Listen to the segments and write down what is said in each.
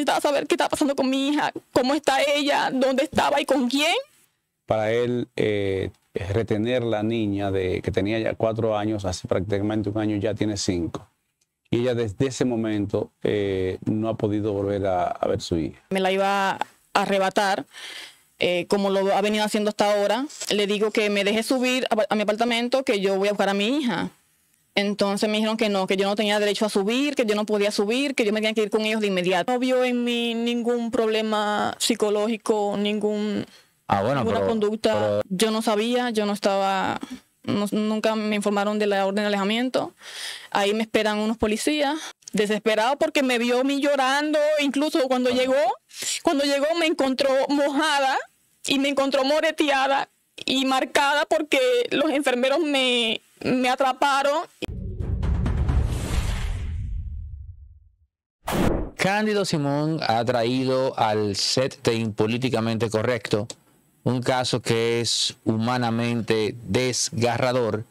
necesitaba saber qué estaba pasando con mi hija, cómo está ella, dónde estaba y con quién. Para él, eh, retener la niña de, que tenía ya cuatro años, hace prácticamente un año ya tiene cinco. Y ella desde ese momento eh, no ha podido volver a, a, ver su hija. Me la iba a arrebatar, eh, como lo ha venido haciendo hasta ahora. Le digo que me deje subir a mi apartamento, que yo voy a buscar a mi hija. Entonces me dijeron que no, que yo no tenía derecho a subir, que yo no podía subir, que yo me tenía que ir con ellos de inmediato. No vio en mí ningún problema psicológico, ningún, ah, ninguna conducta. Yo no sabía, yo no estaba, nunca me informaron de la orden de alejamiento. Ahí me esperan unos policías desesperado porque me vio a mí llorando, incluso cuando ah. llegó, cuando llegó me encontró mojada y me encontró moreteada y marcada porque los enfermeros me me atraparon. Cándido Simón ha traído al set de Impolíticamente Correcto un caso que es humanamente desgarrador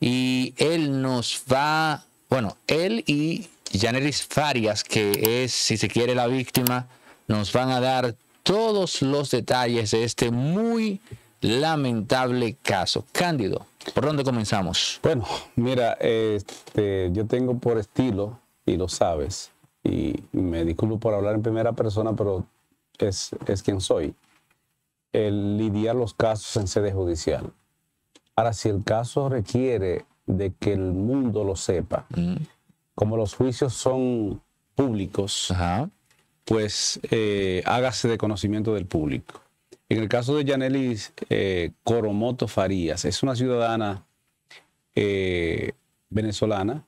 y él nos va, bueno, él y Janeris Farias, que es, si se quiere, la víctima, nos van a dar todos los detalles de este muy lamentable caso. Cándido, ¿Por dónde comenzamos? Bueno, mira, este, yo tengo por estilo, y lo sabes, y me disculpo por hablar en primera persona, pero es, quien soy, el lidiar los casos en sede judicial. Ahora, si el caso requiere de que el mundo lo sepa, mm. como los juicios son públicos, pues eh, hágase de conocimiento del público. En el caso de Yanelis eh, Coromoto Farías, es una ciudadana eh, venezolana,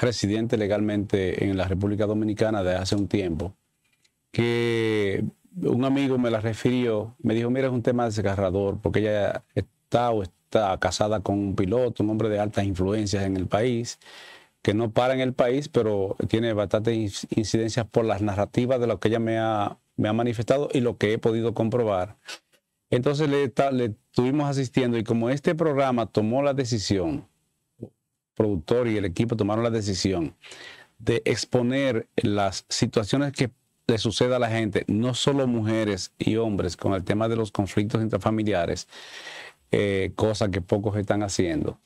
residente legalmente en la República Dominicana desde hace un tiempo, que un amigo me la refirió, me dijo, mira, es un tema desgarrador, porque ella está o está casada con un piloto, un hombre de altas influencias en el país, que no para en el país, pero tiene bastantes incidencias por las narrativas de lo que ella me ha, me ha manifestado y lo que he podido comprobar. Entonces le, estuvimos asistiendo y como este programa tomó la decisión, el productor y el equipo tomaron la decisión de exponer las situaciones que le suceda a la gente, no solo mujeres y hombres, con el tema de los conflictos intrafamiliares, eh, cosa que pocos están haciendo.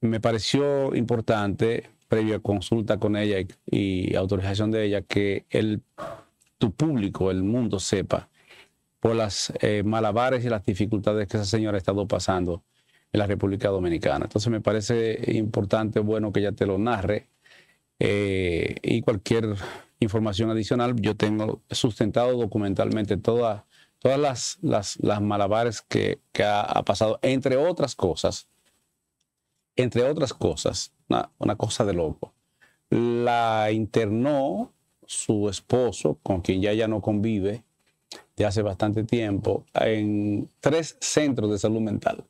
Me pareció importante previa consulta con ella y, autorización de ella, que el, tu público, el mundo sepa por las eh, malabares y las dificultades que esa señora ha estado pasando en la República Dominicana. Entonces me parece importante, bueno, que ella te lo narre eh, y cualquier información adicional, yo tengo sustentado documentalmente toda, todas las, las, las malabares que, que ha pasado, entre otras cosas entre otras cosas, una, cosa de loco. La internó su esposo, con quien ya ya no convive, de hace bastante tiempo, en tres centros de salud mental.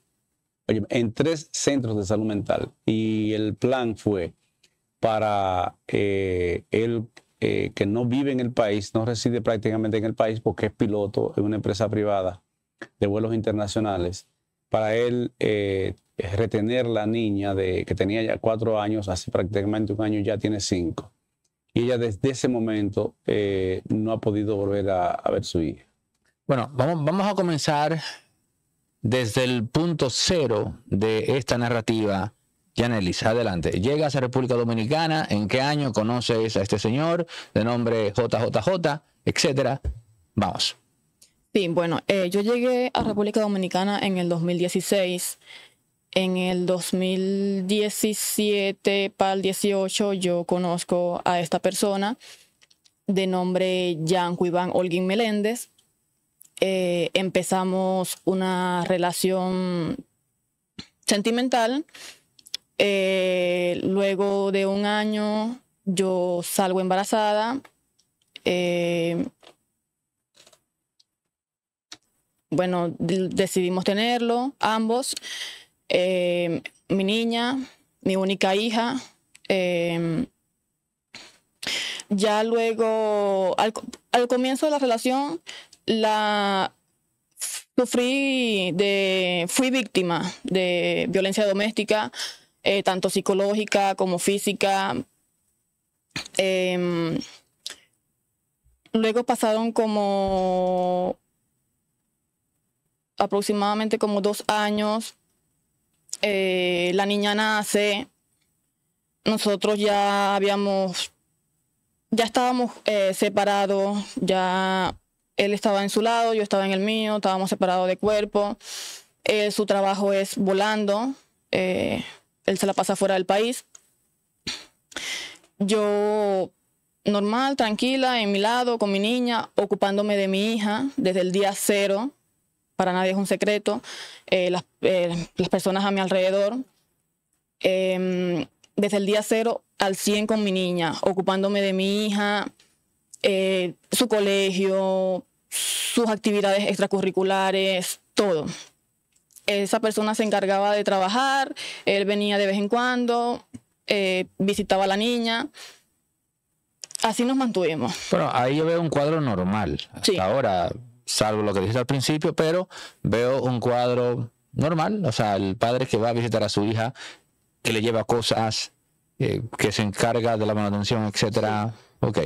Oye, en tres centros de salud mental. Y el plan fue para eh, él eh, que no vive en el país, no reside prácticamente en el país porque es piloto en una empresa privada de vuelos internacionales, para él eh, retener la niña de, que tenía ya cuatro años, hace prácticamente un año ya tiene cinco. Y ella desde ese momento eh, no ha podido volver a, ver su hija. Bueno, vamos, vamos a comenzar desde el punto cero de esta narrativa. Yanelis, adelante. Llegas a República Dominicana, ¿en qué año conoces a este señor de nombre JJJ, etcétera? Vamos. Sí, bueno, eh, yo llegué a República Dominicana en el 2016 en el 2017 para el 18 yo conozco a esta persona de nombre Jan Iván Olguín Meléndez. Eh, empezamos una relación sentimental. Eh, luego de un año yo salgo embarazada. Eh, bueno, decidimos tenerlo ambos. Em, mi niña, mi única hija. Em, ya luego, al, comienzo de la relación, la sufrí de, fui víctima de violencia doméstica, eh, tanto psicológica como física. Em, luego pasaron como aproximadamente como dos años eh, la niña nace, nosotros ya habíamos, ya estábamos eh, separados, ya él estaba en su lado, yo estaba en el mío, estábamos separados de cuerpo, eh, su trabajo es volando, él se la pasa fuera del país. Yo normal, tranquila, en mi lado, con mi niña, ocupándome de mi hija desde el día cero para nadie es un secreto, eh, eh, las, personas a mi alrededor. Em, desde el día cero al 100 con mi niña, ocupándome de mi hija, eh, su colegio, sus actividades extracurriculares, todo. Esa persona se encargaba de trabajar, él venía de vez en cuando, visitaba a la niña así nos mantuvimos. Bueno, ahí yo veo un cuadro normal. Hasta ahora, salvo lo que dijiste al principio, pero veo un cuadro normal, o sea, el padre que va a visitar a su hija, que le lleva cosas, eh, que se encarga de la manutención, etcétera. Ok.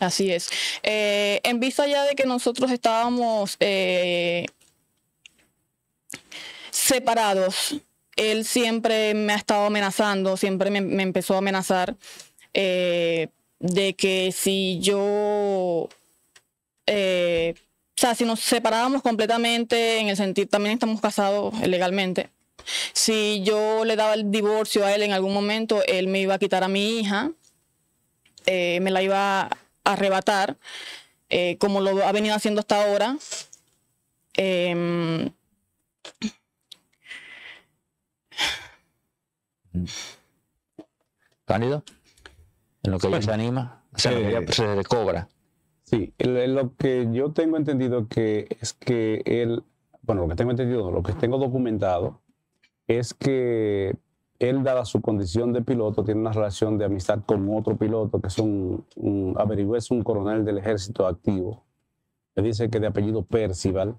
Así es. Eh, en vista ya de que nosotros estábamos eh, separados, él siempre me ha estado amenazando, siempre me, empezó a amenazar de que si yo eh, o sea, si nos separábamos completamente, en el sentido, también estamos casados legalmente. Si yo le daba el divorcio a él en algún momento, él me iba a quitar a mi hija, eh, me la iba a arrebatar, eh, como lo ha venido haciendo hasta ahora. Eh, en lo que ella se anima, eh, se cobra? Sí, lo que yo tengo entendido que es que él, bueno, lo que tengo entendido, lo que tengo documentado, es que él, dada su condición de piloto, tiene una relación de amistad con otro piloto, que es un, averigüe, es un coronel del ejército activo. Le dice que de apellido Percival,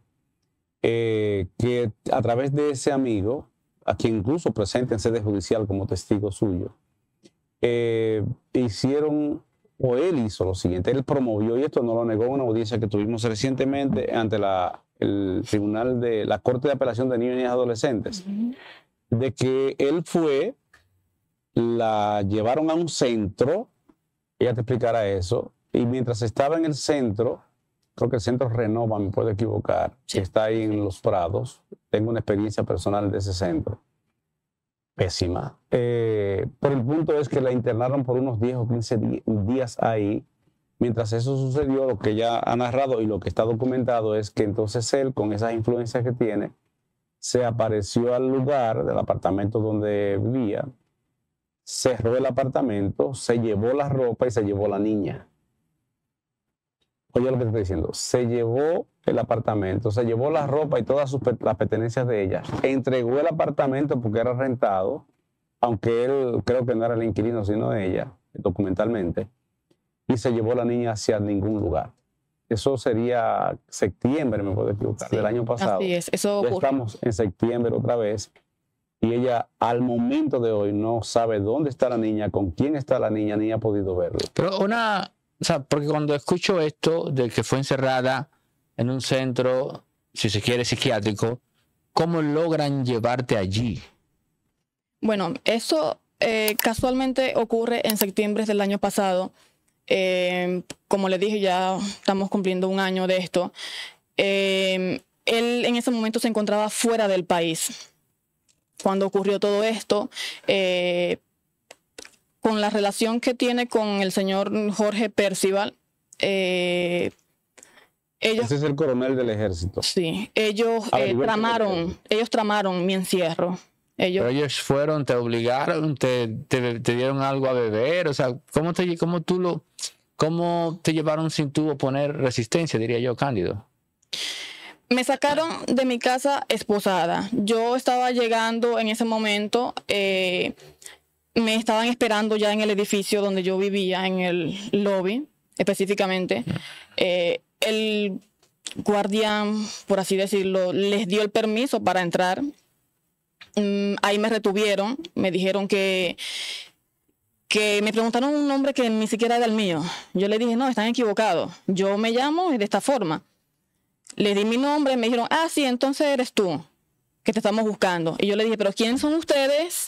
eh, que a través de ese amigo, a quien incluso presenta en sede judicial como testigo suyo, eh, hicieron o él hizo lo siguiente, él promovió, y esto no lo negó una audiencia que tuvimos recientemente ante la, el Tribunal de la Corte de Apelación de Niños y Adolescentes, de que él fue, la llevaron a un centro, ella te explicará eso, y mientras estaba en el centro, creo que el centro Renova, me puedo equivocar, está ahí en Los Prados, tengo una experiencia personal de ese centro pésima. Eh, por el punto es que la internaron por unos 10 o 15 días ahí. Mientras eso sucedió, lo que ya ha narrado y lo que está documentado es que entonces él, con esas influencias que tiene, se apareció al lugar del apartamento donde vivía, cerró el apartamento, se llevó la ropa y se llevó la niña. Oye lo que te estoy diciendo. Se llevó el apartamento, se llevó la ropa y todas las pertenencias de ella. Entregó el apartamento porque era rentado, aunque él creo que no era el inquilino, sino ella, documentalmente. Y se llevó la niña hacia ningún lugar. Eso sería septiembre, me puedo equivocar, del año pasado. Sí, es, eso ya estamos en septiembre otra vez y ella al momento de hoy no sabe dónde está la niña, con quién está la niña, ni ha podido verlo. Pero una, o sea, porque cuando escucho esto de que fue encerrada en un centro, si se quiere, psiquiátrico, ¿cómo logran llevarte allí? Bueno, eso eh, casualmente ocurre en septiembre del año pasado. Eh, como le dije, ya estamos cumpliendo un año de esto. Eh, él en ese momento se encontraba fuera del país. Cuando ocurrió todo esto, con la relación que tiene con el señor Jorge Percival, eh, ellos, Ese es el coronel del ejército. Sí, ellos ah, eh, tramaron, ellos tramaron mi encierro. Ellos, ellos fueron, te obligaron, te, dieron algo a beber, o sea, ¿cómo, te, cómo tú lo, cómo te llevaron sin tú poner resistencia, diría yo, Cándido? Me sacaron de mi casa esposada. Yo estaba llegando en ese momento, eh, me estaban esperando ya en el edificio donde yo vivía, en el lobby específicamente. Eh, el guardián, por así decirlo, les dio el permiso para entrar. Mm, ahí me retuvieron, me dijeron que que me preguntaron un nombre que ni siquiera era el mío. Yo le dije, no, están equivocados. Yo me llamo de esta forma. Le di mi nombre, me dijeron, ah, sí, entonces eres tú que te estamos buscando. Y yo le dije, pero ¿quién son ustedes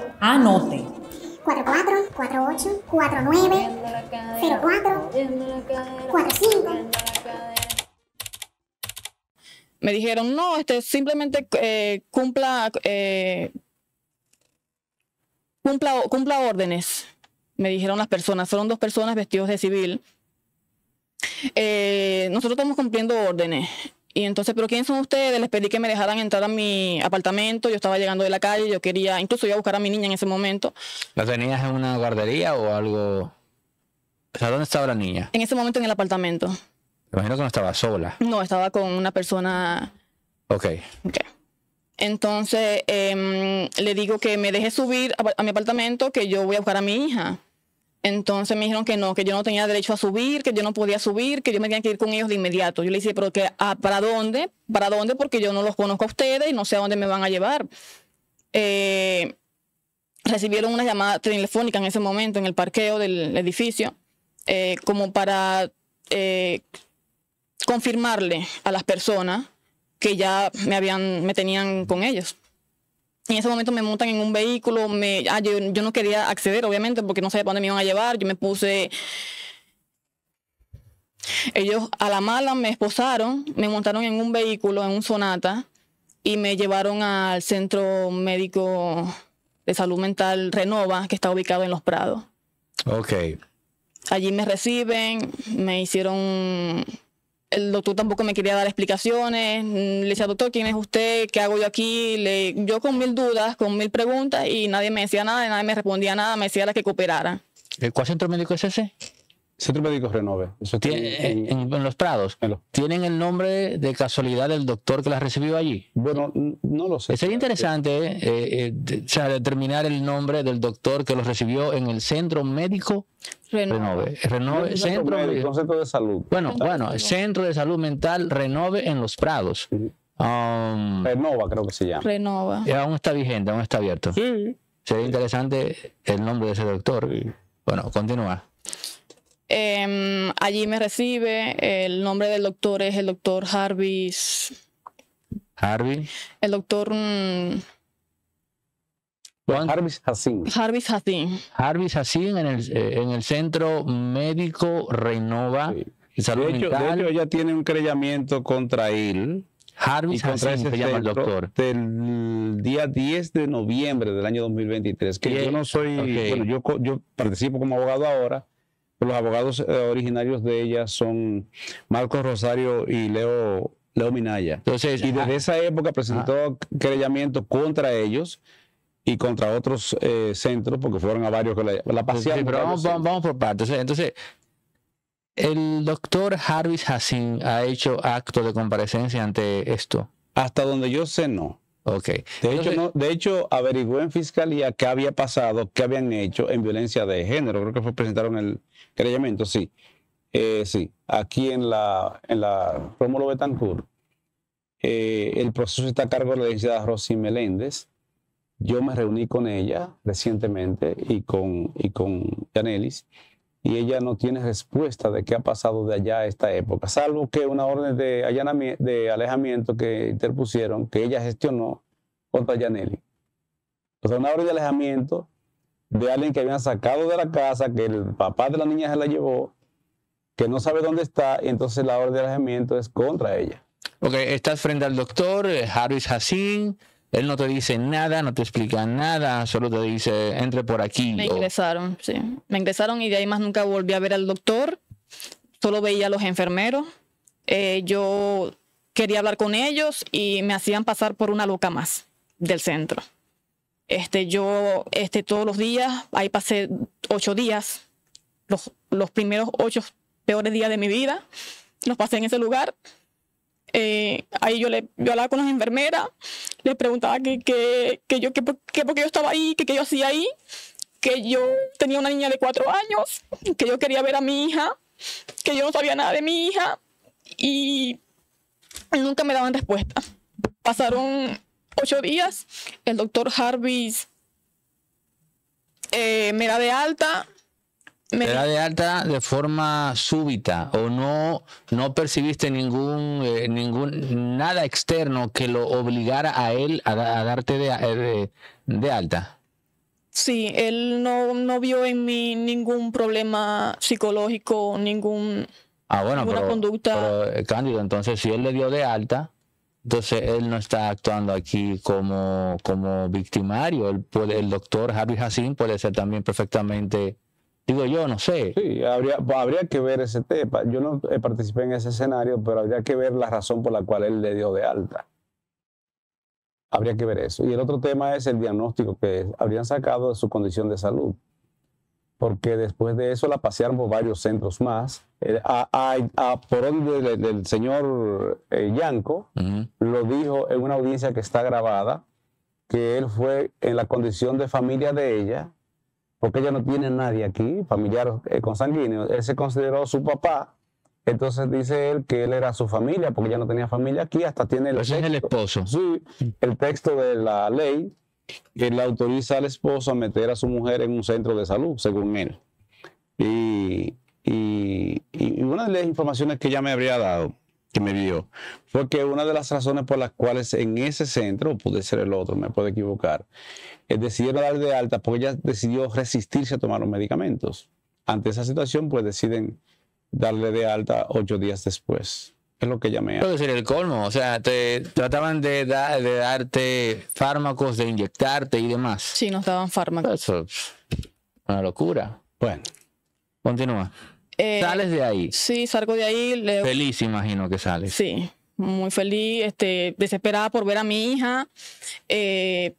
Anote. 44, 48, 49, 04, 45. Me dijeron, no, este, simplemente eh, cumpla, eh, cumpla, cumpla órdenes. Me dijeron las personas, fueron dos personas vestidos de civil. Eh, nosotros estamos cumpliendo órdenes. Y entonces, ¿pero quiénes son ustedes? Les pedí que me dejaran entrar a mi apartamento. Yo estaba llegando de la calle, yo quería, incluso iba a buscar a mi niña en ese momento. ¿La tenías en una guardería o algo? O sea, ¿dónde estaba la niña? En ese momento en el apartamento. ¿Te imagino que no estaba sola. No, estaba con una persona. Ok. Entonces, em, le digo que me deje subir a mi apartamento, que yo voy a buscar a mi hija. Entonces me dijeron que no, que yo no tenía derecho a subir, que yo no podía subir, que yo me tenía que ir con ellos de inmediato. Yo le dije, pero ah, ¿para dónde? ¿Para dónde? Porque yo no los conozco a ustedes y no sé a dónde me van a llevar. Eh, recibieron una llamada telefónica en ese momento, en el parqueo del edificio, eh, como para eh, confirmarle a las personas que ya me, habían, me tenían con ellos. En ese momento me montan en un vehículo, ah, yo, no quería acceder, obviamente, porque no sabía para dónde me iban a llevar, yo me puse... Ellos a la mala me esposaron, me montaron en un vehículo, en un sonata, y me llevaron al centro médico de salud mental Renova, que está ubicado en Los Prados. Ok. Allí me reciben, me hicieron el doctor tampoco me quería dar explicaciones. Mm, le decía, doctor, ¿quién es usted? ¿Qué hago yo aquí? Le, yo con mil dudas, con mil preguntas y nadie me decía nada, nadie me respondía nada, me decía la que cooperara. ¿El ¿Cuál centro médico es ese? Centro Médico Renove. en, los Prados. ¿Tienen el nombre de casualidad del doctor que las recibió allí? Bueno, no lo sé. Sería eh, interesante eh, eh, determinar el nombre del doctor que los recibió en el Centro Médico Renove. Renove, centro, de Salud. Bueno, el bueno, Centro de Salud Mental Renove en los Prados. Um, Renova, creo que se llama. Renova. Y aún está vigente, aún está abierto. Sí. Sería interesante el nombre de ese doctor. Bueno, continúa. Em, allí me recibe, el nombre del doctor es el doctor Harvis. Jarvis El doctor... Mm, Jarvis Harvis Hassin. Harvis Hassin. en el, eh, en el Centro Médico Renova. De, hecho, ella tiene un creyamiento contra él. Harvis Hassin se llama el doctor. Del día 10 de noviembre del año 2023. Que yo no soy. Bueno, yo, yo participo como abogado ahora los abogados eh, originarios de ella son Marcos Rosario y Leo, Minaya. Entonces, y desde esa época presentó ah, contra ellos y contra otros eh, centros, porque fueron a varios que la, la vamos, por partes. Entonces, el doctor Harvis Hassin ha hecho acto de comparecencia ante esto. Hasta donde yo sé, no. De, hecho, no, de hecho, averigué en fiscalía qué había pasado, qué habían hecho en violencia de género. Creo que fue, presentaron el, sí. Eh, sí, aquí en la, en la Rómulo Betancourt, eh, el proceso está a cargo de la licenciada Rosy Meléndez. Yo me reuní con ella recientemente y con, y con Yanelis, y ella no tiene respuesta de qué ha pasado de allá a esta época, salvo que una orden de, allanamiento, de alejamiento que interpusieron, que ella gestionó contra Yanelis. O sea, una orden de alejamiento de alguien que habían sacado de la casa, que el papá de la niña se la llevó, que no sabe dónde está, entonces la orden de alejamiento es contra ella. Ok, estás frente al doctor, eh, Harris Hassin, él no te dice nada, no te explica nada, solo te dice, entre por aquí. Me ingresaron, sí. Me ingresaron y de ahí más nunca volví a ver al doctor, solo veía a los enfermeros. Eh, yo quería hablar con ellos y me hacían pasar por una loca más del centro. Este, yo este, todos los días, ahí pasé ocho días, los, los primeros ocho peores días de mi vida, los pasé en ese lugar. Eh, ahí yo, le, hablaba con las enfermeras, les preguntaba que, que, yo, que, por yo estaba ahí, que qué yo hacía ahí, que yo tenía una niña de cuatro años, que yo quería ver a mi hija, que yo no sabía nada de mi hija y nunca me daban respuesta. Pasaron ocho días. El doctor Harvey eh, me da de alta. Me da de alta de forma súbita o no, no percibiste ningún, eh, ningún, nada externo que lo obligara a él a, darte eh, de, de, alta. Sí, él no, no vio en mí ningún problema psicológico, ningún, ah, bueno, conducta. Pero, Cándido, entonces si él le dio de alta, entonces él no está actuando aquí como, como victimario. El, doctor Harvey Hassim puede ser también perfectamente, digo yo, no sé. Sí, habría, habría que ver ese tema. Yo no eh, participé en ese escenario, pero habría que ver la razón por la cual él le dio de alta. Habría que ver eso. Y el otro tema es el diagnóstico que habrían sacado de su condición de salud porque después de eso la pasearon por varios centros más. Eh, a, por orden del, señor eh, Yanco lo dijo en una audiencia que está grabada, que él fue en la condición de familia de ella, porque ella no tiene nadie aquí, familiar con eh, consanguíneo. Él se consideró su papá, entonces dice él que él era su familia, porque ella no tenía familia aquí, hasta tiene el... Ese es el esposo. Sí, el texto de la ley que autoriza al esposo a meter a su mujer en un centro de salud, según él. Y, una de las informaciones que ella me habría dado, que me dio, fue que una de las razones por las cuales en ese centro, puede ser el otro, me puedo equivocar, es decidieron dar de alta porque ella decidió resistirse a tomar los medicamentos. Ante esa situación, pues deciden darle de alta ocho días después. Es lo que llamé. Puede ser el colmo, o sea, te trataban de, de darte fármacos, de inyectarte y demás. Sí, nos daban fármacos. Eso una locura. Bueno, continúa. Eh, sales de ahí. Sí, salgo de ahí. Feliz, imagino que sales. Sí, muy feliz, este, desesperada por ver a mi hija. Eh,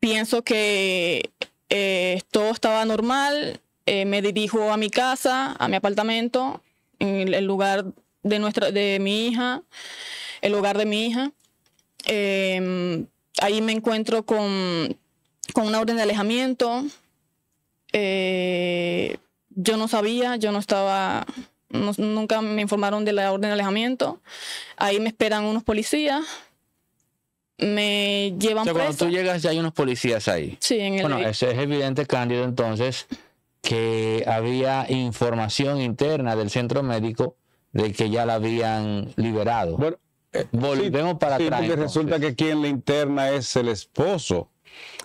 pienso que eh, todo estaba normal. me dirijo a mi casa, a mi apartamento, en el lugar de, de mi hija, el hogar de mi hija. Em, ahí me encuentro con, con, una orden de alejamiento. Eh, yo no sabía, yo no estaba, nunca me informaron de la orden de alejamiento. Ahí me esperan unos policías. Me llevan o Cuando tú llegas ya hay unos policías ahí. Sí, en el... Bueno, eso es evidente, Cándido, entonces, que había información interna del centro médico de que ya la habían liberado. Bueno, eh, Volvemos para sí, atrás. Porque resulta que quien la interna es el esposo.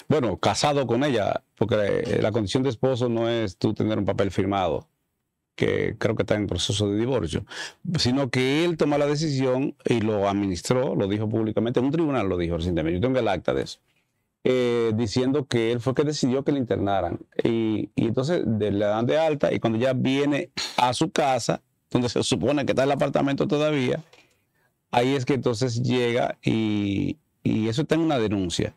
Bueno, casado con ella, porque eh, la condición de esposo no es tú tener un papel firmado, que creo que está en proceso de divorcio, sino que él toma la decisión y lo administró, lo dijo públicamente, en un tribunal lo dijo recientemente, yo tengo el acta de eso. Eh, diciendo que él fue que decidió que le internaran. Y, entonces le dan de alta y cuando ya viene a su casa, donde se supone que está el apartamento todavía, ahí es que entonces llega y, eso está en una denuncia.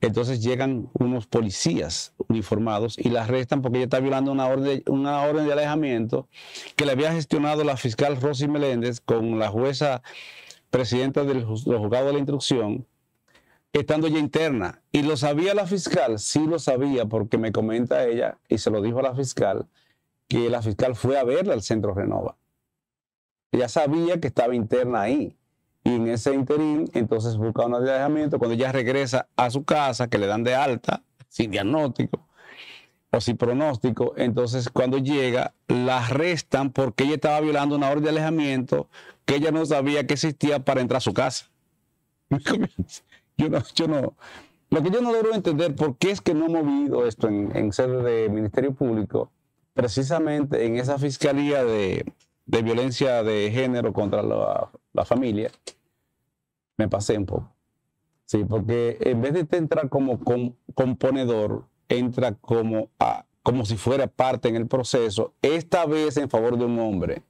Entonces llegan unos policías uniformados y la arrestan porque ella está violando una orden, una orden de alejamiento que le había gestionado la fiscal Rosy Meléndez con la jueza presidenta del juzgado de la instrucción, estando ya interna. Y lo sabía la fiscal, sí lo sabía porque me comenta ella y se lo dijo a la fiscal que la fiscal fue a verla al centro Renova. Ella sabía que estaba interna ahí. Y en ese interín, entonces busca un alejamiento. Cuando ella regresa a su casa, que le dan de alta, sin diagnóstico o sin pronóstico, entonces cuando llega, la arrestan porque ella estaba violando una orden de alejamiento que ella no sabía que existía para entrar a su casa. Yo no, yo no. Lo que yo no logro entender, ¿por qué es que no he movido esto en, en sede de Ministerio Público? Precisamente en esa fiscalía de, de violencia de género contra la, familia, me pasé un poco. Sí, porque en vez de entrar como componedor, entra como, como si fuera parte en el proceso, esta vez en favor de un hombre.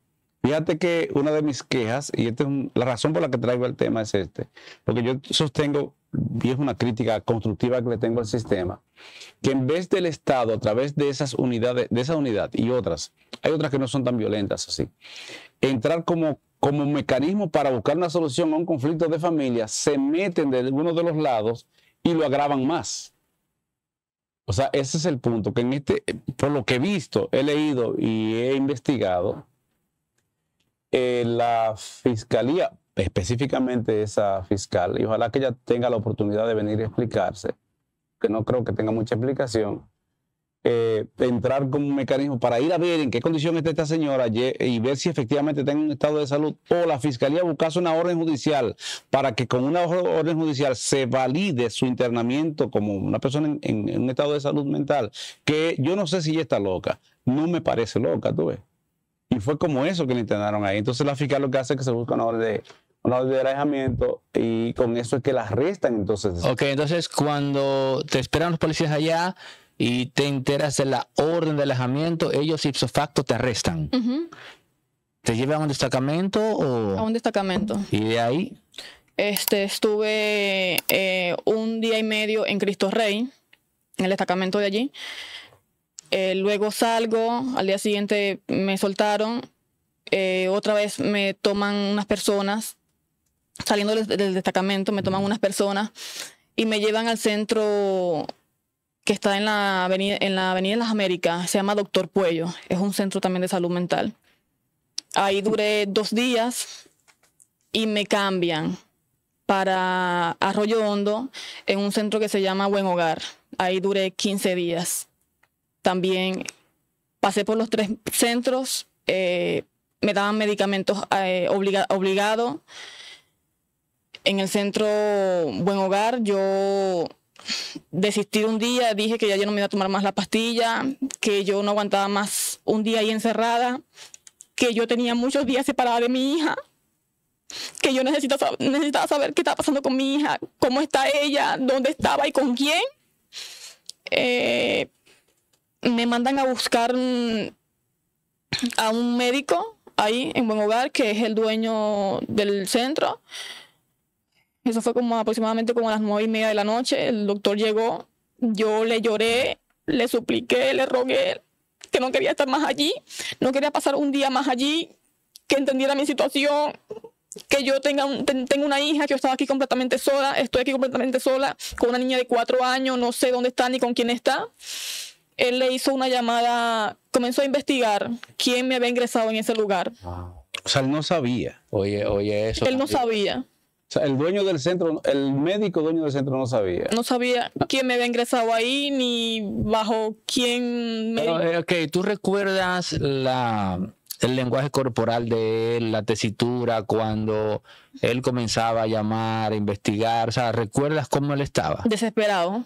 Fíjate que una de mis quejas, y esta es la razón por la que traigo el tema es este, porque yo sostengo y es una crítica constructiva que le tengo al sistema, que en vez del Estado, a través de esas unidades, de esa unidad y otras, hay otras que no son tan violentas así, entrar como, como un mecanismo para buscar una solución a un conflicto de familia, se meten de uno de los lados y lo agravan más. O sea, ese es el punto, que en este, por lo que he visto, he leído y he investigado, eh, la fiscalía específicamente esa fiscal, y ojalá que ella tenga la oportunidad de venir a explicarse, que no creo que tenga mucha explicación, eh, entrar con un mecanismo para ir a ver en qué condición está esta señora y ver si efectivamente tiene un estado de salud o la fiscalía buscase una orden judicial para que con una orden judicial se valide su internamiento como una persona en, un estado de salud mental, que yo no sé si ella está loca, no me parece loca, tú ves. Y fue como eso que le intentaron ahí. Entonces la fiscal lo que hace es que se busca una orden de, de alejamiento y con eso es que la arrestan entonces. Ok, entonces cuando te esperan los policías allá y te enteras de la orden de alejamiento, ellos ipso facto te arrestan. ¿Te llevan a un destacamento o...? A un destacamento. ¿Y de ahí? Este, estuve eh, un día y medio en Cristo Rey, en el destacamento de allí. Eh, luego salgo, al día siguiente me soltaron, eh, otra vez me toman unas personas, saliendo del, destacamento, me toman unas personas y me llevan al centro que está en la avenida, en la avenida de las Américas, se llama Doctor Puello, es un centro también de salud mental. Ahí duré dos días y me cambian para Arroyo Hondo en un centro que se llama Buen Hogar. Ahí duré 15 días también pasé por los tres centros, eh, me daban medicamentos eh, obligados. En el centro Buen Hogar yo desistí un día, dije que ya yo no me iba a tomar más la pastilla, que yo no aguantaba más un día ahí encerrada, que yo tenía muchos días separada de mi hija, que yo necesitaba saber qué estaba pasando con mi hija, cómo está ella, dónde estaba y con quién. Eh, me mandan a buscar mm, a un médico ahí en Buen Hogar, que es el dueño del centro. Eso fue como aproximadamente como a las nueve y media de la noche. El doctor llegó, yo le lloré, le supliqué, le rogué que no quería estar más allí, no quería pasar un día más allí, que entendiera mi situación, que yo tenga tengo una hija, que yo estaba aquí completamente sola, estoy aquí completamente sola, con una niña de cuatro años, no sé dónde está ni con quién está él le hizo una llamada, comenzó a investigar quién me había ingresado en ese lugar. O sea, él no sabía. Oye, oye, eso. Él no sabía. O sea, el dueño del centro, el médico dueño del centro no sabía. No sabía quién me había ingresado ahí ni bajo quién me. Eh, ok, ¿tú recuerdas el lenguaje corporal de él, la tesitura, cuando él comenzaba a llamar, a investigar? O sea, ¿recuerdas cómo él estaba? Desesperado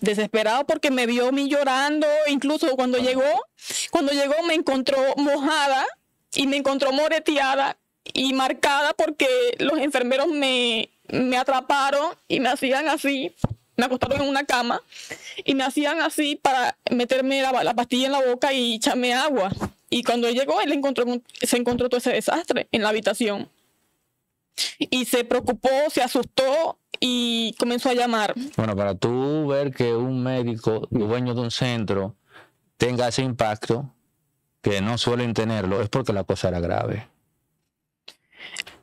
desesperado porque me vio a mí llorando, incluso cuando llegó, cuando llegó me encontró mojada y me encontró moreteada y marcada porque los enfermeros me, me atraparon y me hacían así, me acostaron en una cama y me hacían así para meterme la, pastilla en la boca y echarme agua. Y cuando llegó, él encontró, se encontró todo ese desastre en la habitación. Y se preocupó, se asustó, y comenzó a llamar. Bueno, para tú ver que un médico, dueño de un centro, tenga ese impacto, que no suelen tenerlo, es porque la cosa era grave.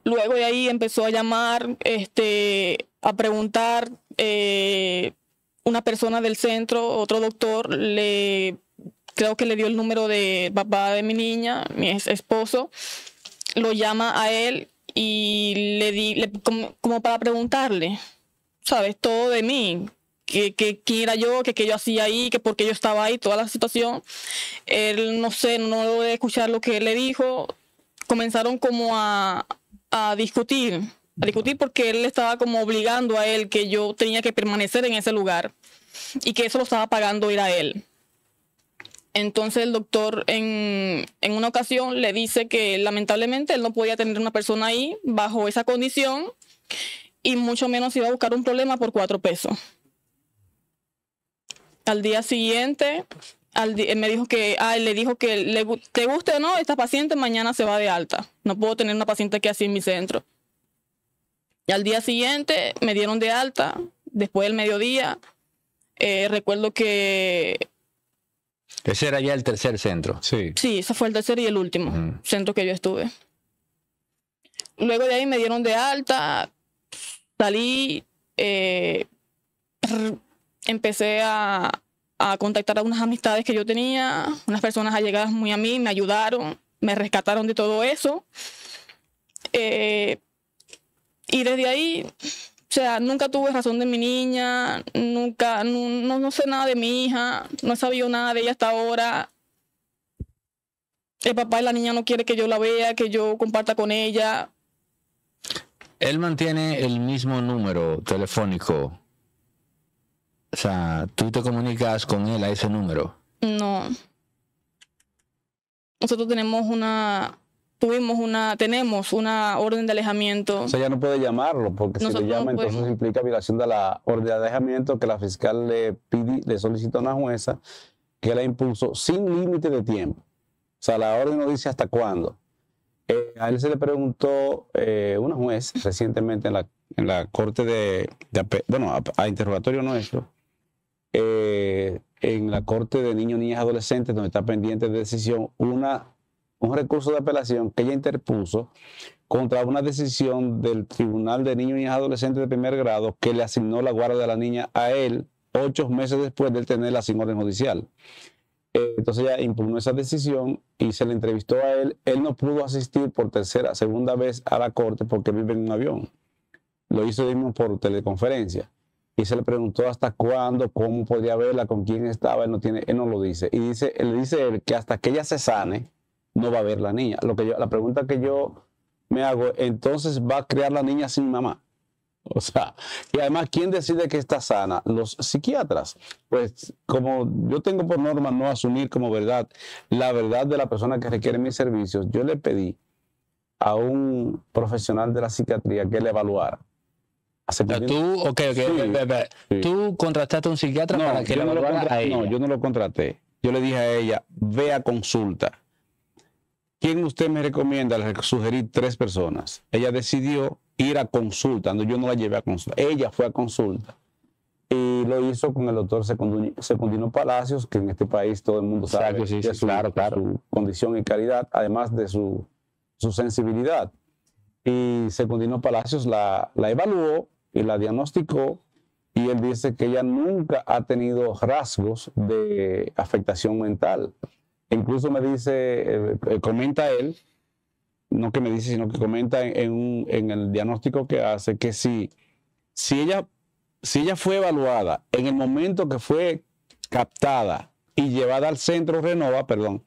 Luego de ahí empezó a llamar, este, a preguntar, eh, una persona del centro, otro doctor, le creo que le dio el número de papá de mi niña, mi esposo, lo llama a él y le di, como, para preguntarle, ¿sabes? Todo de mí, que, que era yo, que qué yo hacía ahí, que por qué yo estaba ahí, toda la situación. Él, no sé, no de escuchar lo que él le dijo. Comenzaron como a, a discutir, a discutir porque él le estaba como obligando a él que yo tenía que permanecer en ese lugar y que eso lo estaba pagando ir a él. Entonces el doctor en, una ocasión le dice que lamentablemente él no podía tener una persona ahí bajo esa condición y mucho menos iba a buscar un problema por cuatro pesos. Al día siguiente, me dijo que, ah, le dijo que le, te guste o no, esta paciente mañana se va de alta. No puedo tener una paciente que así en mi centro. Y al día siguiente me dieron de alta, después del mediodía. Eh, recuerdo que ese era ya el tercer centro. Sí. Sí, ese fue el tercer y el último centro que yo estuve. Luego de ahí me dieron de alta, salí, eh, empecé a, contactar a unas amistades que yo tenía, unas personas allegadas muy a mí, me ayudaron, me rescataron de todo eso. Eh, y desde ahí o sea, nunca tuve razón de mi niña, nunca, no, no, sé nada de mi hija, no he sabido nada de ella hasta ahora. El papá y la niña no quiere que yo la vea, que yo comparta con ella. Él mantiene el mismo número telefónico. O sea, tú te comunicas con él a ese número. No. Nosotros tenemos una tuvimos una, tenemos una orden de alejamiento. O sea, ya no puede llamarlo, porque si le llama, entonces implica violación de la orden de alejamiento que la fiscal le, pide, le solicita a una jueza que la impulsó sin límite de tiempo. O sea, la orden no dice hasta cuándo. Eh, a él se le preguntó eh, una juez recientemente en la, corte de, bueno, a, interrogatorio nuestro, en la corte de eh, niños, niñas, adolescentes, donde está pendiente de decisión, una un recurso de apelación que ella interpuso contra una decisión del Tribunal de Niños y Adolescentes de primer grado que le asignó la guarda de la niña a él ocho meses después de él la sin orden judicial. Entonces ella impugnó esa decisión y se le entrevistó a él. Él no pudo asistir por tercera, segunda vez a la corte porque vive en un avión. Lo hizo mismo por teleconferencia. Y se le preguntó hasta cuándo, cómo podía verla, con quién estaba. Él no, tiene, no lo dice. Y dice, él dice él que hasta que ella se sane, no va a ver la niña. Lo que la pregunta que yo me hago, entonces va a crear la niña sin mamá. O sea, y además, ¿quién decide que está sana? Los psiquiatras. Pues como yo tengo por norma no asumir como verdad la verdad de la persona que requiere mis servicios, yo le pedí a un profesional de la psiquiatría que le evaluara. Tú, okay, okay, tú contrataste a un psiquiatra para que no lo No, yo no lo contraté. Yo le dije a ella, ve a consulta. ¿Quién usted me recomienda? Le sugerí tres personas. Ella decidió ir a consulta. No, yo no la llevé a consulta. Ella fue a consulta. Y lo hizo con el doctor Secundino Palacios, que en este país todo el mundo sabe su, condición y calidad, además de su, sensibilidad. Y Secundino Palacios la evaluó y la diagnosticó y él dice que ella nunca ha tenido rasgos de afectación mental. Incluso me dice, eh, eh, comenta él, no que me dice, sino que comenta en, el diagnóstico que hace, que si, si, ella, si ella fue evaluada en el momento que fue captada y llevada al centro Renova, perdón,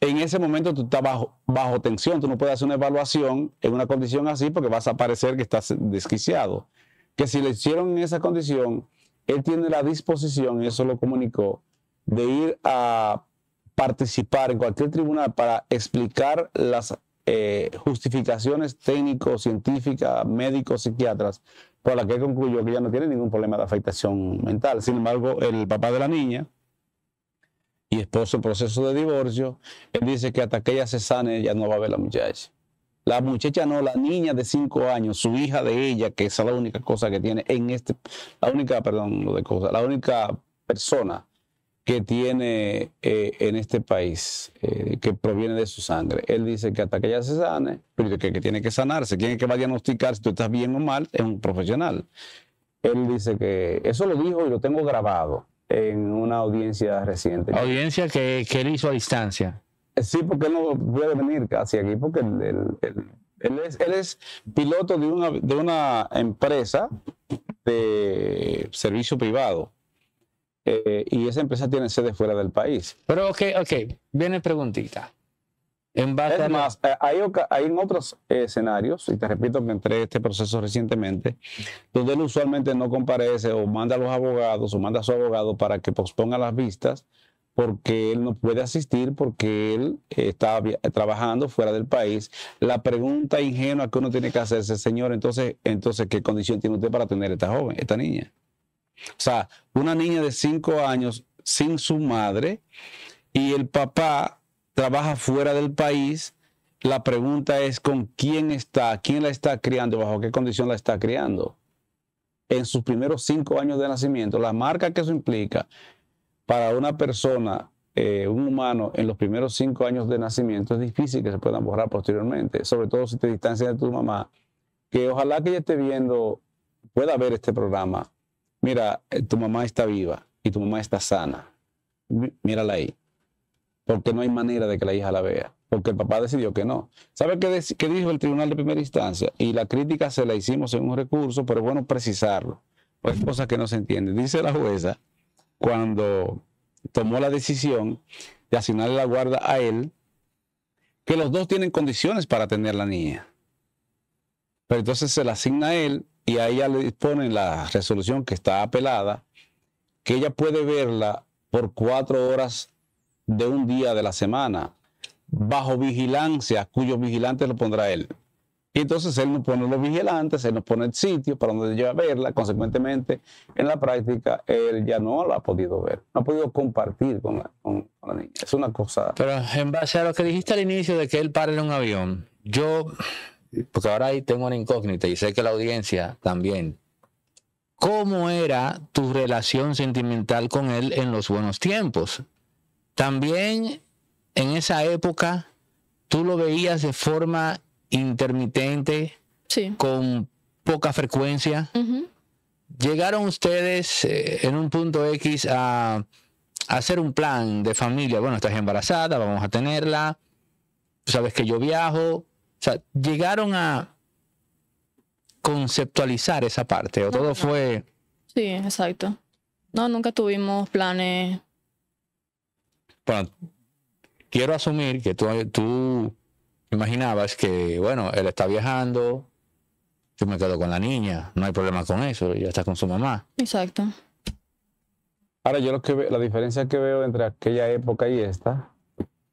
en ese momento tú estás bajo, tensión, tú no puedes hacer una evaluación en una condición así porque vas a parecer que estás desquiciado. Que si le hicieron en esa condición, él tiene la disposición, eso lo comunicó, de ir a participar en cualquier tribunal para explicar las eh, justificaciones técnico científicas, médicos, psiquiatras, por la que concluyo concluyó que ya no tiene ningún problema de afectación mental. Sin embargo, el papá de la niña y esposo en proceso de divorcio, él dice que hasta que ella se sane, ya no va a ver la muchacha. La muchacha no, la niña de cinco años, su hija de ella, que es la única cosa que tiene en este, la única, perdón, de la única persona que tiene eh, en este país, eh, que proviene de su sangre. Él dice que hasta que ya se sane, pero que, tiene que sanarse, tiene que va a diagnosticar si tú estás bien o mal, es un profesional. Él dice que eso lo dijo y lo tengo grabado en una audiencia reciente. Audiencia que, él hizo a distancia. Sí, porque él no puede venir casi aquí, porque él, es, piloto de de una empresa de servicio privado eh, y esa empresa tiene sede fuera del país. Pero ok, ok, viene preguntita. En más, eh, hay, en otros eh, escenarios, y te repito que entré este proceso recientemente, donde él usualmente no comparece o manda a los abogados o manda a su abogado para que posponga las vistas porque él no puede asistir, porque él está trabajando fuera del país. La pregunta ingenua que uno tiene que hacerse, señor, entonces, entonces ¿qué condición tiene usted para tener esta joven, esta niña? O sea, una niña de 5 años sin su madre y el papá trabaja fuera del país. La pregunta es con quién está, quién la está criando, bajo qué condición la está criando. En sus primeros cinco años de nacimiento, la marca que eso implica para una persona, eh, un humano, en los primeros cinco años de nacimiento, es difícil que se puedan borrar posteriormente, sobre todo si te distancias de tu mamá, que ojalá que ella esté viendo, pueda ver este programa, mira, eh, tu mamá está viva y tu mamá está sana, mírala ahí, porque no hay manera de que la hija la vea, porque el papá decidió que no. ¿Sabe qué, dijo el tribunal de primera instancia? Y la crítica se la hicimos en un recurso, pero es bueno precisarlo, es pues, cosa que no se entiende. Dice la jueza, cuando tomó la decisión de asignarle la guarda a él, que los dos tienen condiciones para tener la niña. Pero entonces se la asigna a él y a ella le ponen la resolución que está apelada, que ella puede verla por cuatro horas de un día de la semana, bajo vigilancia, cuyos vigilantes lo pondrá él. Y entonces él nos pone los vigilantes, él nos pone el sitio para donde lleva a verla. Consecuentemente, en la práctica, él ya no la ha podido ver, no ha podido compartir con la, niña. Es una cosa. Pero en base a lo que dijiste al inicio de que él pare en un avión, yo porque ahora ahí tengo una incógnita y sé que la audiencia también. ¿Cómo era tu relación sentimental con él en los buenos tiempos? También en esa época tú lo veías de forma intermitente, con poca frecuencia. ¿Llegaron ustedes eh, en un punto X a, hacer un plan de familia? Bueno, estás embarazada, vamos a tenerla. sabes que yo viajo, o sea, llegaron a conceptualizar esa parte, o todo fue... Sí, exacto. No, nunca tuvimos planes. Bueno, quiero asumir que tú, tú imaginabas que, bueno, él está viajando, tú me quedo con la niña, no hay problema con eso, ya está con su mamá. Exacto. Ahora, yo lo que veo, la diferencia que veo entre aquella época y esta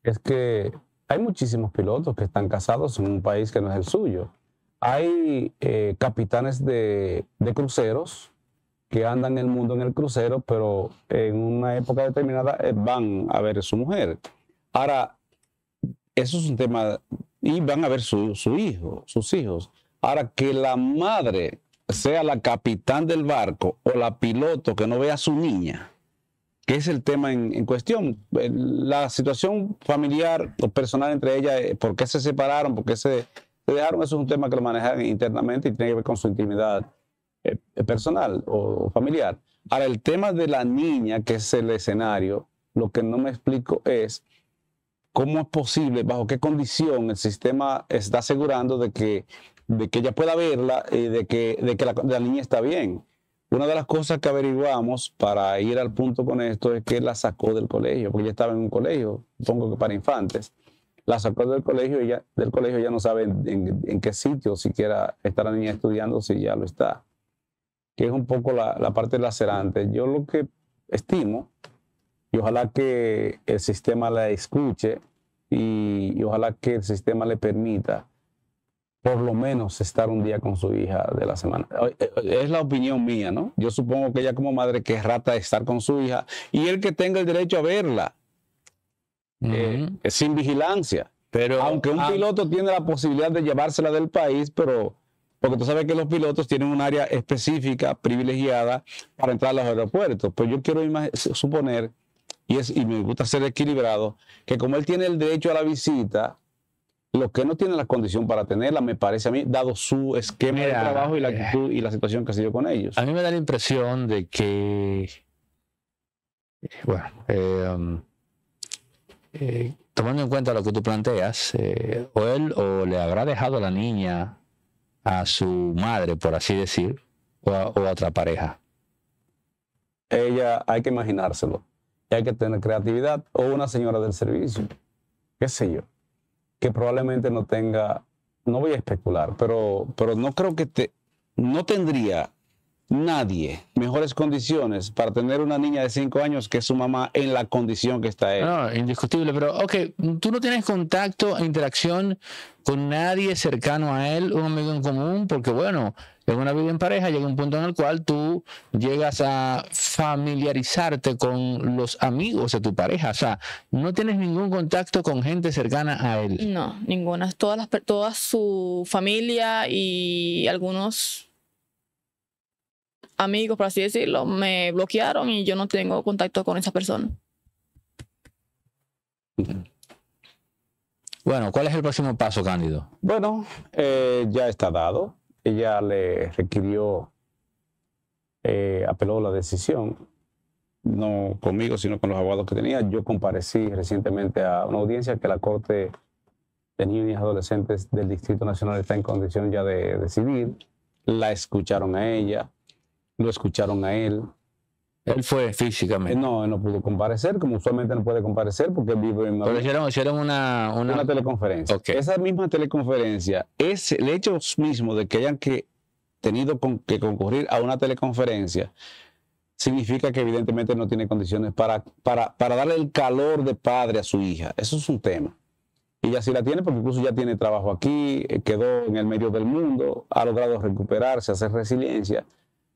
es que hay muchísimos pilotos que están casados en un país que no es el suyo. Hay eh, capitanes de, cruceros que andan en el mundo en el crucero, pero en una época determinada eh, van a ver a su mujer. Ahora, eso es un tema, y van a ver su, su hijo, sus hijos. Ahora, que la madre sea la capitán del barco o la piloto que no vea a su niña, que es el tema en, cuestión. La situación familiar o personal entre ellas, eh, por qué se separaron, por qué se, dejaron, eso es un tema que lo manejan internamente y tiene que ver con su intimidad eh, personal o, familiar. Ahora, el tema de la niña, que es el escenario, lo que no me explico es cómo es posible, bajo qué condición el sistema está asegurando de que, de que ella pueda verla y de que, la niña está bien una de las cosas que averiguamos para ir al punto con esto es que la sacó del colegio, porque ella estaba en un colegio, supongo que para infantes. La sacó del colegio y ya, del colegio ya no sabe en, qué sitio siquiera está la niña estudiando, si ya lo está. Que es un poco la, la parte lacerante. Yo lo que estimo, y ojalá que el sistema la escuche y ojalá que el sistema le permita por lo menos estar un día con su hija de la semana. Eh, es la opinión mía, ¿no? Yo supongo que ella como madre que es rata estar con su hija y el que tenga el derecho a verla eh, sin vigilancia. Pero, Aunque un ah, piloto tiene la posibilidad de llevársela del país, pero porque tú sabes que los pilotos tienen un área específica, privilegiada, para entrar a los aeropuertos. Pues yo quiero suponer, y, es, y me gusta ser equilibrado, que como él tiene el derecho a la visita, los que no tienen la condición para tenerla, me parece a mí, dado su esquema de trabajo y la eh. y la situación que ha sido con ellos. A mí me da la impresión de que, bueno, eh, um, eh, tomando en cuenta lo que tú planteas, o él o le habrá dejado la niña a su madre, por así decir, o a, otra pareja. Ella, hay que imaginárselo. hay que tener creatividad o una señora del servicio. ¿Qué sé yo? que probablemente no tenga, no voy a especular, pero, pero no creo que te, no tendría nadie mejores condiciones para tener una niña de 5 años que su mamá en la condición que está ella. No, indiscutible, pero ok, tú no tienes contacto, e interacción con nadie cercano a él, un amigo en común, porque bueno, en una vida en pareja, llega un punto en el cual tú llegas a familiarizarte con los amigos de tu pareja, o sea, no tienes ningún contacto con gente cercana a él. No, ninguna, todas las, toda su familia y algunos amigos, por así decirlo, me bloquearon y yo no tengo contacto con esa persona. Bueno, ¿cuál es el próximo paso, Cándido? Bueno, eh, ya está dado. Ella le requirió, eh, apeló la decisión, no conmigo, sino con los abogados que tenía. Yo comparecí recientemente a una audiencia que la Corte de Niños y Adolescentes del Distrito Nacional está en condición ya de decidir. La escucharon a ella, lo escucharon a él. Él fue físicamente. No, no pudo comparecer, como usualmente no puede comparecer porque vive en. Pero hicieron, hicieron una, una, teleconferencia. Esa misma teleconferencia, es el hecho mismo de que hayan que, tenido que concurrir a una teleconferencia, significa que evidentemente no tiene condiciones para, para, para darle el calor de padre a su hija. Eso es un tema. Y ya sí la tiene, porque incluso ya tiene trabajo aquí, eh, quedó en el medio del mundo, ha logrado recuperarse, hacer resiliencia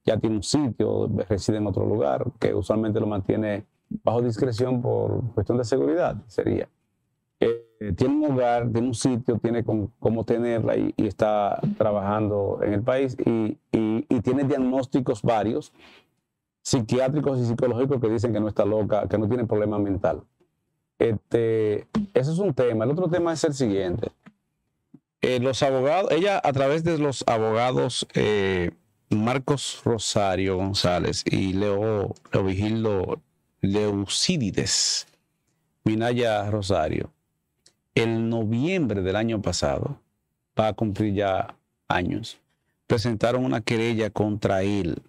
ya tiene un sitio, reside en otro lugar, que usualmente lo mantiene bajo discreción por cuestión de seguridad, sería. Eh, tiene un hogar, tiene un sitio, tiene cómo tenerla y, está trabajando en el país y, tiene diagnósticos varios, psiquiátricos y psicológicos que dicen que no está loca, que no tiene problema mental. Este, ese es un tema. El otro tema es el siguiente. Eh, los abogados, ella a través de los abogados eh, Marcos Rosario González y Leo, Vigildo Leucídides, Minaya Rosario, el noviembre del año pasado, va a cumplir ya años, presentaron una querella contra él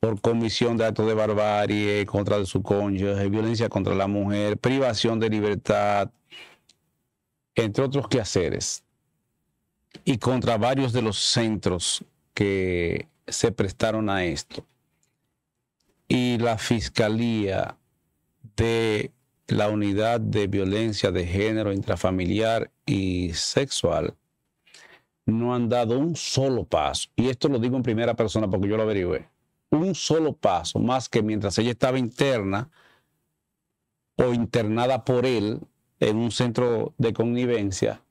por comisión de actos de barbarie contra su cónyuge, violencia contra la mujer, privación de libertad, entre otros quehaceres, y contra varios de los centros que se prestaron a esto. Y la Fiscalía de la Unidad de Violencia de Género Intrafamiliar y Sexual no han dado un solo paso. Y esto lo digo en primera persona porque yo lo averigué. Un solo paso más que mientras ella estaba interna o internada por él en un centro de connivencia,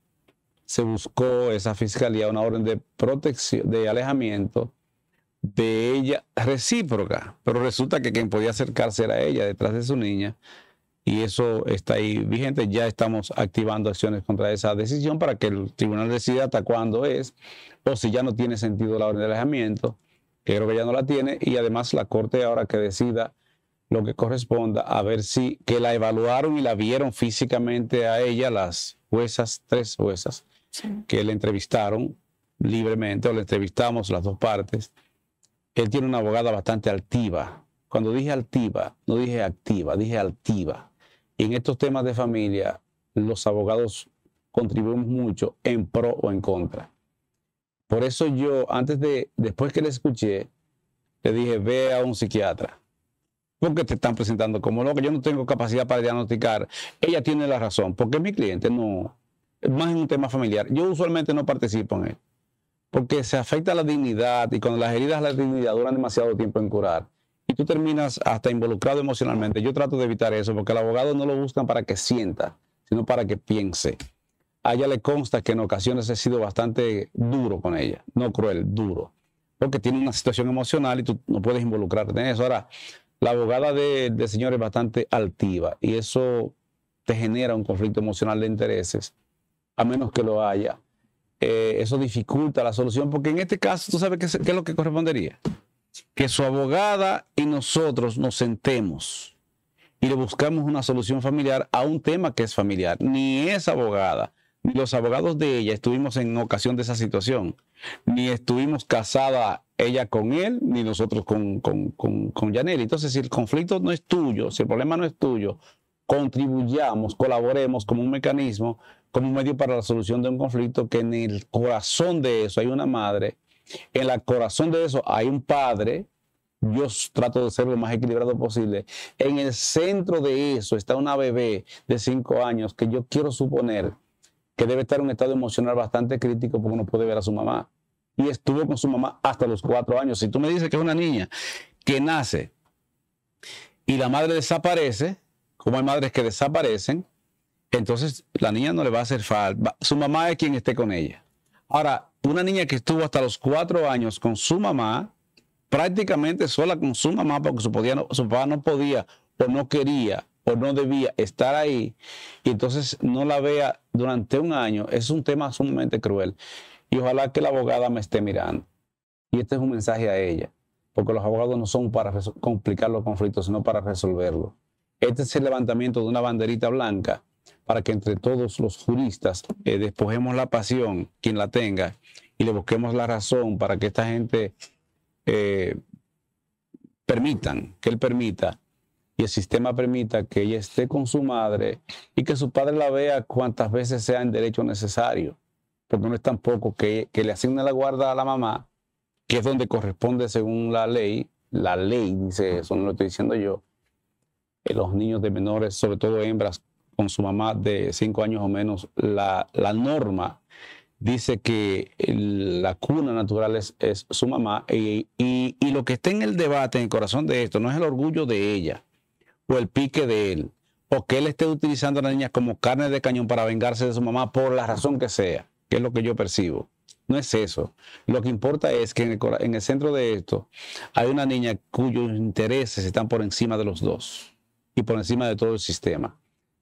se buscó esa fiscalía una orden de protección, de alejamiento de ella recíproca, pero resulta que quien podía acercarse era ella detrás de su niña y eso está ahí vigente. Ya estamos activando acciones contra esa decisión para que el tribunal decida hasta cuándo es o si ya no tiene sentido la orden de alejamiento, creo que ya no la tiene, y además la Corte ahora que decida lo que corresponda, a ver si que la evaluaron y la vieron físicamente a ella, las huesas tres juezas, que le entrevistaron libremente o le entrevistamos las dos partes él tiene una abogada bastante altiva. Cuando dije altiva, no dije activa, dije altiva. Y en estos temas de familia, los abogados contribuimos mucho en pro o en contra. Por eso yo, antes de, después que le escuché, le dije, ve a un psiquiatra. Porque te están presentando como loca. Yo no tengo capacidad para diagnosticar. Ella tiene la razón, porque mi cliente no, más en un tema familiar. Yo usualmente no participo en él porque se afecta la dignidad y con las heridas la dignidad duran demasiado tiempo en curar y tú terminas hasta involucrado emocionalmente. Yo trato de evitar eso porque el abogado no lo buscan para que sienta, sino para que piense. A ella le consta que en ocasiones he sido bastante duro con ella, no cruel, duro, porque tiene una situación emocional y tú no puedes involucrarte en eso. Ahora, la abogada del de señor es bastante altiva y eso te genera un conflicto emocional de intereses, a menos que lo haya eh, eso dificulta la solución, porque en este caso, ¿tú sabes qué, es lo que correspondería? Que su abogada y nosotros nos sentemos y le buscamos una solución familiar a un tema que es familiar. Ni esa abogada, ni los abogados de ella estuvimos en ocasión de esa situación, ni estuvimos casada ella con él, ni nosotros con, con, con Janel. Entonces, si el conflicto no es tuyo, si el problema no es tuyo, contribuyamos, colaboremos como un mecanismo como medio para la solución de un conflicto que en el corazón de eso hay una madre, en el corazón de eso hay un padre, yo trato de ser lo más equilibrado posible. En el centro de eso está una bebé de cinco años que yo quiero suponer que debe estar en un estado emocional bastante crítico porque no puede ver a su mamá. Y estuvo con su mamá hasta los cuatro años. Si tú me dices que es una niña que nace y la madre desaparece, como hay madres que desaparecen, entonces la niña no le va a hacer falta. Su mamá es quien esté con ella. Ahora, una niña que estuvo hasta los cuatro años con su mamá, prácticamente sola con su mamá, porque su, papá no podía o no quería o no debía estar ahí, y entonces no la vea durante un año, es un tema sumamente cruel. Y ojalá que la abogada me esté mirando. Y este es un mensaje a ella, porque los abogados no son para complicar los conflictos, sino para resolverlos. Este es el levantamiento de una banderita blanca para que entre todos los juristas eh, despojemos la pasión, quien la tenga, y le busquemos la razón para que esta gente eh, permitan, que él permita, y el sistema permita que ella esté con su madre y que su padre la vea cuantas veces sea en derecho necesario, porque no es tampoco que, que le asigne la guarda a la mamá, que es donde corresponde según la ley, la ley dice eso, no lo estoy diciendo yo, eh, los niños de menores, sobre todo hembras, con su mamá de cinco años o menos, la, norma dice que la cuna natural es, su mamá y, lo que está en el debate, en el corazón de esto, no es el orgullo de ella o el pique de él, o que él esté utilizando a la niña como carne de cañón para vengarse de su mamá por la razón que sea, que es lo que yo percibo. No es eso. Lo que importa es que en el, en el centro de esto hay una niña cuyos intereses están por encima de los dos y por encima de todo el sistema.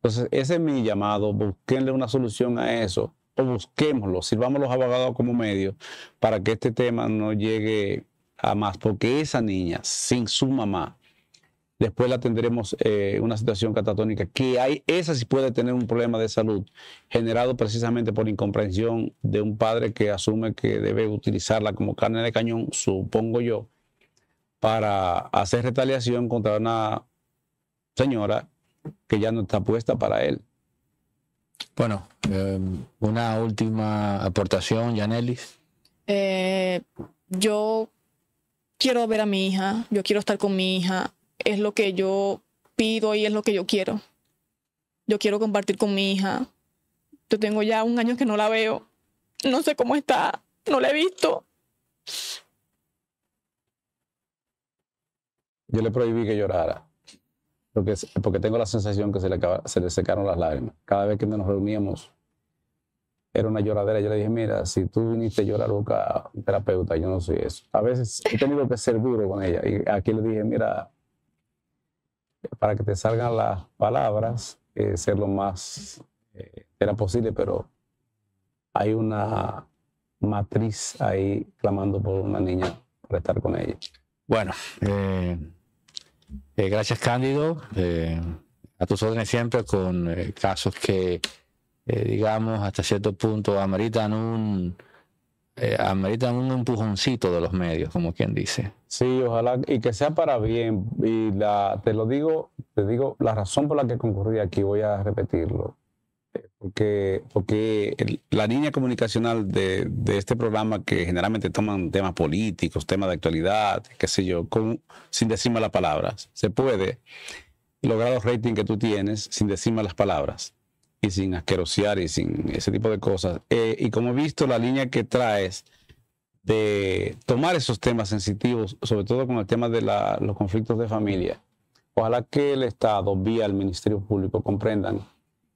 Entonces, ese es mi llamado, busquenle una solución a eso, o busquémoslo, sirvamos los abogados como medio para que este tema no llegue a más, porque esa niña, sin su mamá, después la tendremos eh, una situación catatónica, que hay, esa sí puede tener un problema de salud generado precisamente por incomprensión de un padre que asume que debe utilizarla como carne de cañón, supongo yo, para hacer retaliación contra una señora que ya no está puesta para él. Bueno, eh, una última aportación, Yanelis. Eh, yo quiero ver a mi hija, yo quiero estar con mi hija, es lo que yo pido y es lo que yo quiero. Yo quiero compartir con mi hija. Yo tengo ya un año que no la veo, no sé cómo está, no la he visto. Yo le prohibí que llorara porque, tengo la sensación que se le, secaron las lágrimas. Cada vez que nos reuníamos, era una lloradera. Yo le dije, mira, si tú viniste a llorar loca, terapeuta, yo no soy eso. A veces he tenido que ser duro con ella. Y aquí le dije, mira, para que te salgan las palabras, eh, ser lo más eh, era posible, pero hay una matriz ahí clamando por una niña, por estar con ella. Bueno, eh, eh, gracias Cándido, eh, a tus órdenes siempre con eh, casos que, digamos, hasta cierto punto ameritan un, ameritan un empujoncito de los medios, como quien dice. Sí, ojalá, y que sea para bien. Y la, te lo digo, te digo, la razón por la que concurrí aquí, voy a repetirlo porque, porque la línea comunicacional de, este programa, que generalmente toman temas políticos, temas de actualidad, qué sé yo, con, sin decir las palabras, se puede lograr los ratings que tú tienes sin decir las palabras y sin asquerosear y sin ese tipo de cosas. Eh, y como he visto, la línea que traes de tomar esos temas sensitivos, sobre todo con el tema de los conflictos de familia, ojalá que el Estado, vía el Ministerio Público, comprendan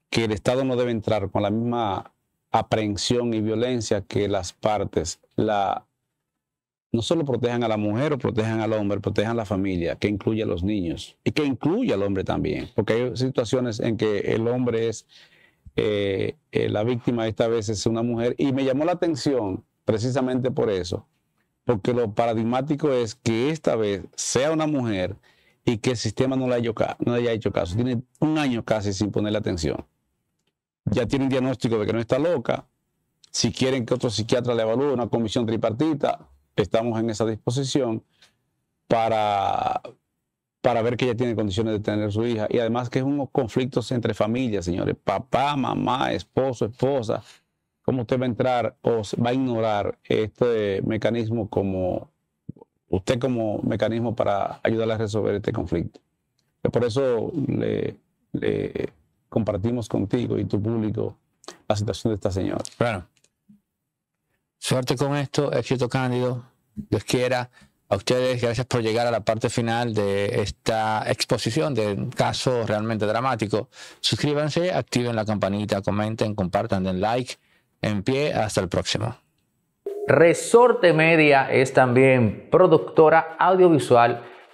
que el Estado no debe entrar con la misma aprehensión y violencia que las partes la, no solo protejan a la mujer o protejan al hombre, protejan a la familia, que incluye a los niños y que incluye al hombre también, porque hay situaciones en que el hombre es eh, eh, la víctima, esta vez es una mujer, y me llamó la atención precisamente por eso, porque lo paradigmático es que esta vez sea una mujer y que el sistema no no le haya hecho caso, tiene un año casi sin ponerle atención ya tiene un diagnóstico de que no está loca. Si quieren que otro psiquiatra le evalúe, una comisión tripartita, estamos en esa disposición para, para ver que ella tiene condiciones de tener su hija. Y además que es unos conflictos entre familias, señores. Papá, mamá, esposo, esposa. ¿Cómo usted va a entrar o va a ignorar este mecanismo como usted como mecanismo para ayudarle a resolver este conflicto? Por eso le compartimos contigo y tu público la situación de esta señora. Bueno, Suerte con esto, éxito cándido. Dios quiera. A ustedes, gracias por llegar a la parte final de esta exposición de un caso realmente dramático. Suscríbanse, activen la campanita, comenten, compartan, den like. En pie, hasta el próximo. Resorte Media es también productora audiovisual